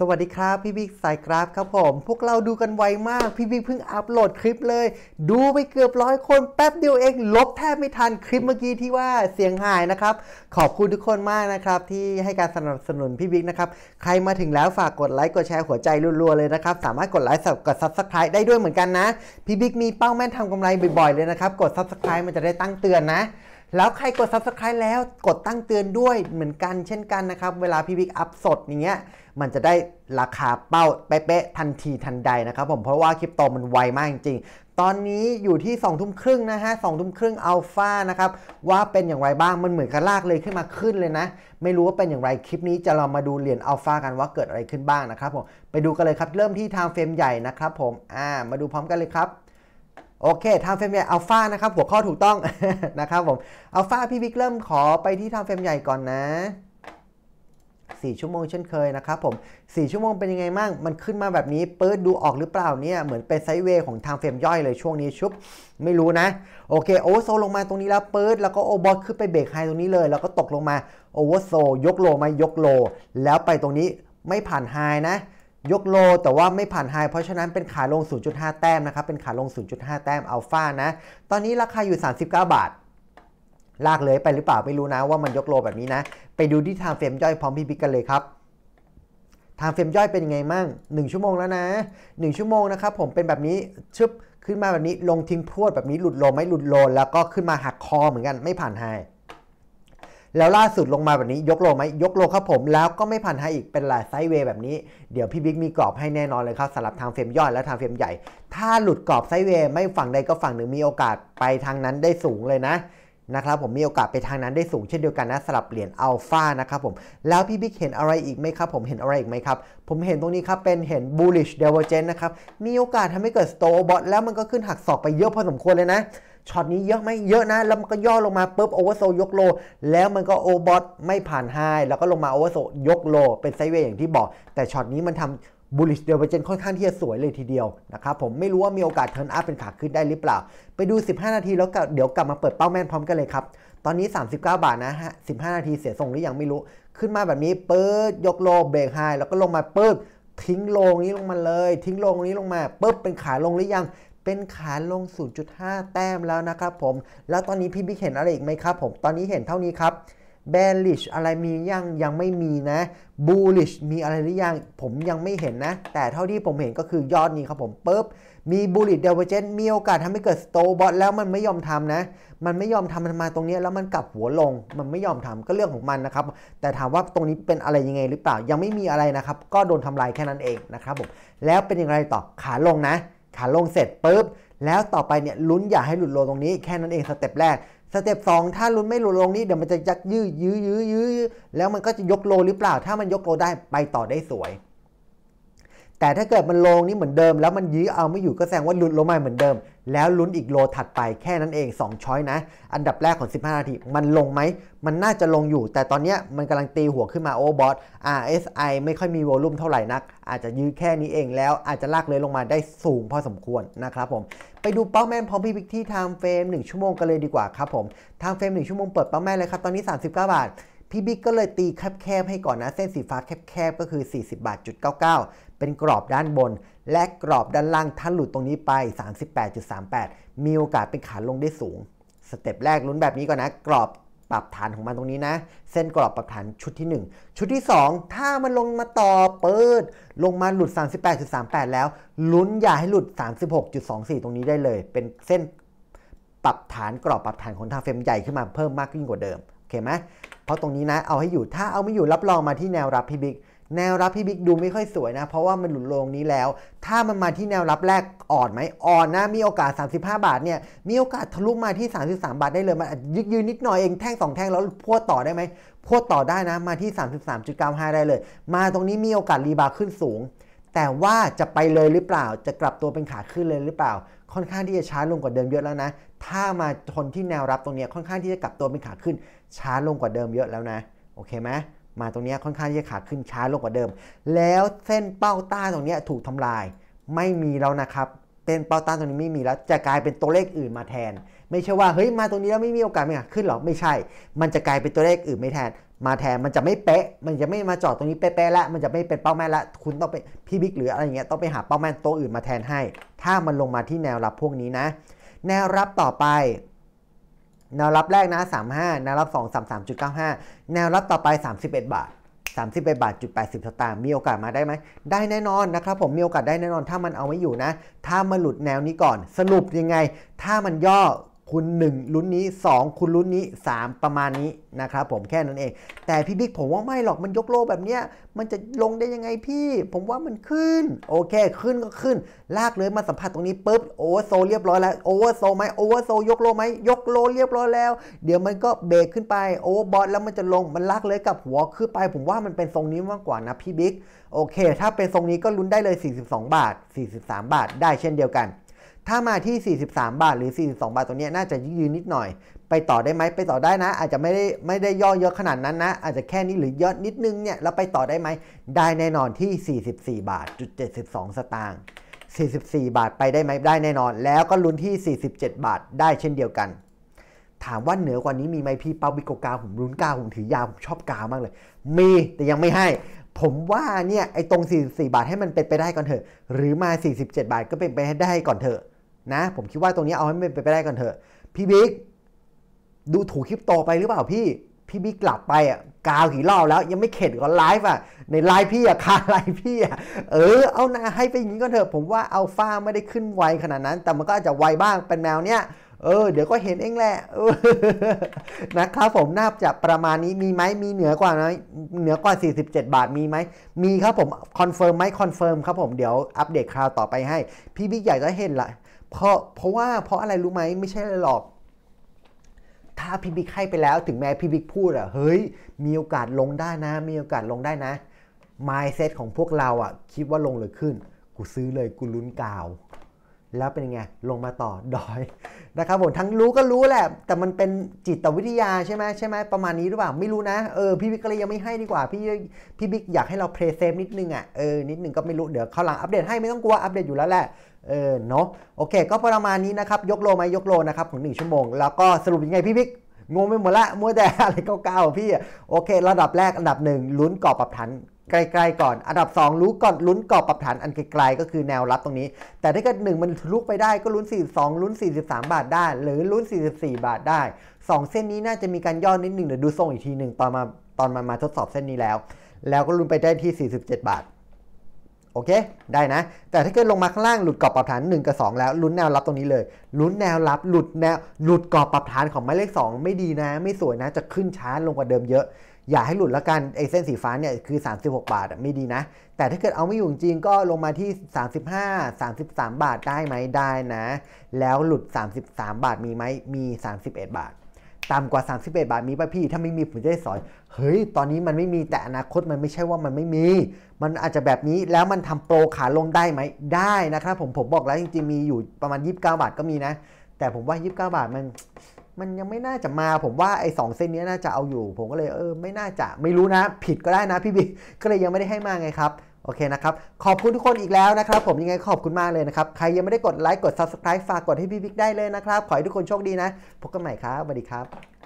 สวัสดีครับพี่บิ๊กสายกราฟครับผม พวกเราดูกันไวมากพี่บิ๊กเพิ่งอัปโหลดคลิปเลย ดูไปเกือบร้อยคน แป๊บเดียวเองลบแทบไม่ทันคลิปเมื่อกี้ที่ว่าเสียงหายนะครับขอบคุณทุกคนมากนะครับที่ให้การสนับสนุนพี่บิ๊กนะครับใครมาถึงแล้วฝากกดไลค์กดแชร์หัวใจรัวๆเลยนะครับสามารถกดไลค์กดซับสไครต์ได้ด้วยเหมือนกันนะพี่บิ๊กมีเป้าแม่นทำกำไรบ่อยๆเลยนะครับกดซับสไครต์มันจะได้ตั้งเตือนนะแล้วใครกด subscribe แล้วกดตั้งเตือนด้วยเหมือนกันเช่นกันนะครับ เวลาพี่บิ๊กอัพสดอย่างเงี้ย มันจะได้ราคาเป้าเป๊ะๆทันทีทันใดนะครับ ผมเพราะว่าคริปโตมันไวมากจริง ตอนนี้อยู่ที่ 2 ทุ่มครึ่งนะฮะสองทุ่มครึ่งอัลฟานะครับว่าเป็นอย่างไรบ้างมันเหมือนกระลากเลยขึ้นมาขึ้นเลยนะ ไม่รู้ว่าเป็นอย่างไรคลิปนี้จะเรามาดูเหรียญอัลฟากันว่าเกิดอะไรขึ้นบ้างนะครับผมไปดูกันเลยครับเริ่มที่ไทม์เฟรมใหญ่นะครับ ผมอ่า มาดูพร้อมกันเลยครับโอเคทำเฟรมใหญ่ อัลฟานะครับ หัวข้อถูกต้อง นะครับผม อัลฟาพี่บิ๊กเริ่มขอไปที่ทำเฟรมใหญ่ก่อนนะ 4 ชั่วโมงเช่นเคยนะครับผม 4 ชั่วโมงเป็นยังไงบ้าง มันขึ้นมาแบบนี้ เปิดดูออกหรือเปล่าเนี่ย เหมือนเป็นไซด์เวย์ของทางเฟรมย่อยเลยช่วงนี้ชุบ ไม่รู้นะ โอเค โอเวอร์โซลงมาตรงนี้แล้วเปิด แล้วก็โอบอทขึ้นไปเบรกไฮตรงนี้เลย แล้วก็ตกลงมา โอเวอร์โซ ยกโลมา ยกโล แล้วไปตรงนี้ไม่ผ่านไฮนะยกโลแต่ว่าไม่ผ่านไฮเพราะฉะนั้นเป็นขาลง0.5แต้มนะครับเป็นขาลง0.5แต้มอัลฟานะตอนนี้ราคาอยู่39 บาท ลากเลยไปหรือเปล่าไม่รู้นะว่ามันยกโลแบบนี้นะ ไปดูที่ทางเฟรมย่อยพร้อมพี่บิ๊กกันเลยครับทางเฟรมย่อยเป็นยังไงมั่ง1ชั่วโมงแล้วนะ1ชั่วโมงนะครับผมเป็นแบบนี้ชึบขึ้นมาแบบนี้ลงทิ้งพรวดแบบนี้หลุดโลไม่หลุดโลแล้วก็ขึ้นมาหักคอเหมือนกัน ไม่ผ่านไฮแล้วล่าสุดลงมาแบบนี้ยกโลไหมยกโลครับผมแล้วก็ไม่พันไฮอีกเป็นลายไซด์เวย์แบบนี้เดี๋ยวพี่บิ๊กมีกรอบให้แน่นอนเลยครับสำหรับทางเฟรมย่อยและทางเฟรมใหญ่ถ้าหลุดกรอบไซด์เวย์ไม่ฝั่งใดก็ฝั่งหนึ่งมีโอกาสไปทางนั้นได้สูงเลยนะนะครับผมมีโอกาสไปทางนั้นได้สูงเช่นเดียวกันนะ สลับเหรียญอัลฟานะครับผม แล้วพี่บิ๊กเห็นอะไรอีกไหมครับ ผมเห็นอะไรอีกไหมครับผมเห็นตรงนี้ครับเป็นเห็น bullish divergence นะครับมีโอกาสทำให้เกิด stop bot แล้วมันก็ขึ้นหักศอกไปเยอะพอสมควรเลยนะช็อตนี้เยอะไหมเยอะนะ แล้วมันก็ย่อลงมาปุ๊บโอเวอร์โซยกโล แล้วมันก็โอบอทไม่ผ่านไฮแล้วก็ลงมาโอเวอร์โซยกโล เป็นไซเวย์อย่างที่บอก แต่ช็อตนี้มันทำบูลิชเดเวอร์เจนค่อนข้างที่จะสวยเลยทีเดียวนะครับผมไม่รู้ว่ามีโอกาสเทิร์นอัพเป็นขาขึ้นได้หรือเปล่า ไปดู 15 นาทีแล้วเดี๋ยวกลับมาเปิดเป้าแม่นพร้อมกันเลยครับ ตอนนี้ 39บาทนะฮะ15 นาทีเสียทรงหรือยังไม่รู้ ขึ้นมาแบบนี้เปิดยกโลเบรกไฮแล้วก็ลงมาเปิดทิ้งโลงนี้ลงมาเลย ทิ้งโลงนี้ลงมาปุ๊บเป็นขาลงหรือยังเป็นขาลง 0.5 แต้มแล้วนะครับผม แล้วตอนนี้พี่บิ๊กเห็นอะไรอีกไหมครับผม ตอนนี้เห็นเท่านี้ครับ bearish อะไรมียัง ยังไม่มีนะ bullish มีอะไรหรือยัง ผมยังไม่เห็นนะ แต่เท่าที่ผมเห็นก็คือยอดนี้ครับผมปุ๊บ มี bullish divergence มีโอกาสทำให้เกิด stop bot แล้วมันไม่ยอมทำนะ มันไม่ยอมทำมันมาตรงนี้แล้วมันกลับหัวลง มันไม่ยอมทำก็เรื่องของมันนะครับ แต่ถามว่าตรงนี้เป็นอะไรยังไงหรือเปล่า ยังไม่มีอะไรนะครับ ก็โดนทำลายแค่นั้นเองนะครับผม แล้วเป็นอย่างไรต่อ ขาลงนะขาลงเสร็จปุ๊บแล้วต่อไปเนี่ยลุ้นอย่าให้หลุดโลตรงนี้ แค่นั้นเองสเต็ปแรกสเต็ปสองถ้าลุ้นไม่หลุดลงนี้เดี๋ยวมันจะยักยื้อยื้อยื้อยื้อแล้วมันก็จะยกโลหรือเปล่า ถ้ามันยกโลได้ไปต่อได้สวย แต่ถ้าเกิดมันลงนี่เหมือนเดิมแล้วมันยื้อเอาไม่อยู่ก็แสดงว่าหลุดลงมาเหมือนเดิมแล้วลุ้นอีกโลถัดไปแค่นั้นเอง 2 ช้อยนะ อันดับแรกของ 15 นาที มันลงไหม มันน่าจะลงอยู่ แต่ตอนนี้มันกำลังตีหัวขึ้นมาโอบอท RSI ไม่ค่อยมีโวลุ่มเท่าไหร่นัก อาจจะยื้อแค่นี้เองแล้วอาจจะลากเลยลงมาได้สูงพอสมควรนะครับผม ไปดูเป้าแม่นพร้อมพี่บิ๊กที่ไทม์เฟรม 1 ชั่วโมงกันเลยดีกว่าครับผมไทม์เฟรม1 ชั่วโมงเปิดเป้าแม่นเลยครับตอนนี้39บาทพี่บิ๊กก็เลยตีแคบๆให้ก่อนนะ เส้นสีฟ้าแคบๆก็คือ40บาทจุด99เป็นกรอบด้านบน และกรอบด้านล่างถ้าหลุดตรงนี้ไป 38.38 มีโอกาสเป็นขาลงได้สูงสเต็ปแรกลุ้นแบบนี้ก่อนนะ กรอบปรับฐานของมันตรงนี้นะ เส้นกรอบปรับฐานชุดที่ 1 ชุดที่ 2 ถ้ามันลงมาต่อเปิด ลงมาหลุด 38.38 แล้วลุ้นอย่าให้หลุด 36.24 ตรงนี้ได้เลย เป็นเส้นปรับฐานกรอบปรับฐานของทางเฟรมใหญ่ขึ้นมาเพิ่มมากขึ้นกว่าเดิมโอเคไหมเพราะตรงนี้นะเอาให้อยู่ ถ้าเอาไม่อยู่รับรองมาที่แนวรับพี่บิ๊กแนวรับพี่บิ๊กดูไม่ค่อยสวยนะ เพราะว่ามันหลุดลงนี้แล้ว ถ้ามันมาที่แนวรับแรกอ่อนไหมอ่อนนะมีโอกาส 35 บาทเนี่ยมีโอกาสทะลุมาที่ 33 บาทได้เลยมันยืดยืนนิดหน่อยเองแท่ง2แท่งแล้วพัวต่อได้ไหมพัวต่อได้นะมาที่ 33.95 ได้เลย มาตรงนี้มีโอกาสรีบาขึ้นสูงแต่ว่าจะไปเลยหรือเปล่า จะกลับตัวเป็นขาขึ้นเลยหรือเปล่า ค่อนข้างที่จะช้าลงกว่าเดิมเยอะแล้วนะ ถ้ามาทนที่แนวรับตรงนี้ค่อนข้างที่จะกลับตัวเป็นขาขึ้น ช้าลงกว่าเดิมเยอะแล้วนะ โอเคไหมมาตรงนี้ค่อนข้างที่จะขาขึ้นช้าลงกว่าเดิม แล้วเส้นเป้าต้านตรงนี้ถูกทำลาย ไม่มีแล้วนะครับเป็นเป้าต้านตรงนี้ไม่มีแล้ว จะกลายเป็นตัวเลขอื่นมาแทน ไม่ใช่ว่าเฮ้ยมาตรงนี้แล้วไม่มีโอกาสไม่ขึ้นหรอกไม่ใช่ มันจะกลายเป็นตัวเลขอื่นไม่แทนมาแทนมันจะไม่เป๊ะ มันจะไม่มาจอดตรงนี้เป๊ะๆแล้วมันจะไม่เป็นเป้าแม่ละ คุณต้องไปพี่บิ๊กหรืออะไรเงี้ยต้องไปหาเป้าแม่ตัวอื่นมาแทนให้ ถ้ามันลงมาที่แนวรับพวกนี้นะ แนวรับต่อไป แนวรับแรกนะ35 แนวรับ2 3 3.95 แนวรับต่อไป 31 บาท31บาทจุด80สตางค์มีโอกาสมาได้ไหม ได้แน่นอนนะครับผม มีโอกาสได้แน่นอน ถ้ามันเอาไม่อยู่นะ ถ้ามันหลุดแนวนี้ก่อน สรุปยังไง ถ้ามันย่อคุณ1ลุ้นนี้ 2 คุณลุ้นนี้ 3 ประมาณนี้นะครับผมแค่นั้นเอง แต่พี่บิ๊กผมว่าไม่หรอกมันยกโลแบบเนี้ย มันจะลงได้ยังไงพี่ ผมว่ามันขึ้นโอเค ขึ้นก็ขึ้นลากเลยมาสัมผัสตรงนี้ปุ๊บโอเวอร์โซเรียบร้อยแล้วโอเวอร์โซไหมโอเวอร์โซยกโลไหมยกโลเรียบร้อยแล้วเดี๋ยวมันก็เบรกขึ้นไปโอเวอร์บอทแล้วมันจะลงมันลากเลยกับหัวขึ้นไป ผมว่ามันเป็นทรงนี้มากกว่านะพี่บิ๊กโอเค ถ้าเป็นทรงนี้ก็ลุ้นได้เลย 42 บาท 43 บาท ได้เช่นเดียวกันถ้ามาที่ 43 บาทหรือ 42 บาทตัวนี้ น่าจะยืนนิดหน่อย ไปต่อได้ไหมไปต่อได้นะ อาจจะไม่ได้ไม่ได้ย่อเยอะขนาดนั้นนะอาจจะแค่นี้หรือย่อนิดนึงเนี่ยแล้วไปต่อได้ไหมได้แน่นอนที่ 44บาทจุด72สตางค์44 บาทไปได้ไหมได้แน่นอน แล้วก็ลุ้นที่ 47 บาทได้เช่นเดียวกัน ถามว่าเหนือกว่านี้มีไหมพี่เปาบิโกกาผมลุ้นกาผมถือยาผมชอบกามากเลย มีแต่ยังไม่ให้ ผมว่าเนี่ยไอ้ตรง 44 บาทให้มันเป็นไปได้ก่อนเถอะหรือมา 47 บาทก็เป็นไปได้ก่อนเถอะนะผมคิดว่าตรงนี้เอาให้มันไปได้กันเถอะ พี่บิ๊ก ดูถูกคริปโตไปหรือเปล่าพี่พี่บิ๊กกลับไปอ่ะกาวกี่รอบแล้วยังไม่เข็ดกับไลฟ์อ่ะในไลฟ์พี่อ่ะ คาไลฟ์พี่อ่ะ เออเอานะให้ไปอย่างนี้ก็เถอะผมว่าอัลฟาไม่ได้ขึ้นไวขนาดนั้น แต่มันก็อาจจะไวบ้างเป็นแมวเนี้ยเออ เดี๋ยวก็เห็นเองแหละนะครับผมน่าจะประมาณนี้มีไหมมีเหนือกว่าไหมเหนือกว่า 47บาทมีไหมมีครับผมคอนเฟิร์มไหมคอนเฟิร์มครับผมเดี๋ยวอัปเดตคราวต่อไปให้พี่บิ๊กใหญ่จะเห็นละเพราะเพราะว่าเพราะอะไรรู้ไหมไม่ใช่รหรอก ถ้าพี่บิ๊กให้ไปแล้วถึงแม้พี่บิ๊กพูดอะเฮ้ยมีโอกาสลงได้นะ มีโอกาสลงได้นะ mindset ของพวกเราอะคิดว่าลงหรือขึ้น กูซื้อเลยกูลุ้นกาว แล้วเป็นไงลงมาต่อดอยนะครับผมทั้งรู้ก็รู้แหละแต่มันเป็นจิตวิทยาใช่ไหมใช่ไหมประมาณนี้หรือเปล่าไม่รู้นะเออพี่บิ๊กก็เลยยังไม่ให้ดีกว่าพี่พี่บิ๊กอยากให้เราเพลย์เซฟนิดนึงอ่ะเออนิดนึงก็ไม่รู้เดี๋ยวเขาหลังอัปเดตให้ไม่ต้องกลัวอัปเดตอยู่แล้วแหละเออเนาะโอเคก็ประมาณนี้นะครับยกโลไหมยกโลนะครับของ1ชั่วโมงแล้วก็สรุปยังไงพี่พิกงงไปหมดละมัวแต่อะไรเก่าๆพี่โอเคระดับแรกอันดับ1ลุ้นกรอบปรับฐานไกลๆก่อนอันดับ2รู้ก่อนลุ้นกรอบปรับฐานอันไกลๆก็คือแนวรับตรงนี้ แต่ถ้าเกิดหนึ่งมันลุกไปได้ก็ลุ้น 42ลุ้น 43บาทได้หรือลุ้น 44 บาทได้ 2 เส้นนี้น่าจะมีการย่อนิดหนึ่งเดี๋ยวดูทรงอีกทีหนึ่งตอนมาตอนมามาทดสอบเส้นนี้แล้วแล้วก็ลุ้นไปได้ที่ 47 บาทโอเค ได้นะ แต่ถ้าเกิดลงมาข้างล่าง หลุดกรอบปรับฐาน 1 กับ 2 แล้ว ลุ้นแนวรับตรงนี้เลย ลุ้นแนวรับหลุดแนว หลุดกรอบปรับฐานของไม้เลข 2 ไม่ดีนะ ไม่สวยนะ จะขึ้นช้าลงกว่าเดิมเยอะ อย่าให้หลุดละกันไอเส้นสีฟ้าเนี่ยคือ 36 บาทไม่ดีนะ แต่ถ้าเกิดเอาไม่อยู่จริงก็ลงมาที่ 35 33 บาทได้ไหม ได้นะ แล้วหลุด 33 บาทมีไหม มี 31บาทต่ำกว่า31บาทมีป่ะพี่ถ้าไม่มีผมจะได้สอนเฮ้ยตอนนี้มันไม่มีแต่อนาคตมันไม่ใช่ว่ามันไม่มี มันอาจจะแบบนี้แล้วมันทำโปรขาลงได้ไหมได้นะครับ ผมผมบอกแล้วจริงๆมีอยู่ประมาณ29บาทก็มีนะ แต่ผมว่า29บาทมันมันยังไม่น่าจะมา ผมว่าไอ้สองเส้นนี้น่าจะเอาอยู่ ผมก็เลยเออ ไม่น่าจะไม่รู้นะ ผิดก็ได้นะพี่บิ๊กก็เลยยังไม่ได้ให้มาไงครับโอเคนะครับ ขอบคุณทุกคนอีกแล้วนะครับ ผมยังไงขอบคุณมากเลยนะครับ ใครยังไม่ได้กดไลค์ กด Subscribe ฝากกดให้พี่บิ๊กได้เลยนะครับ ขอให้ทุกคนโชคดีนะ พบกันใหม่ครับสวัสดีครับ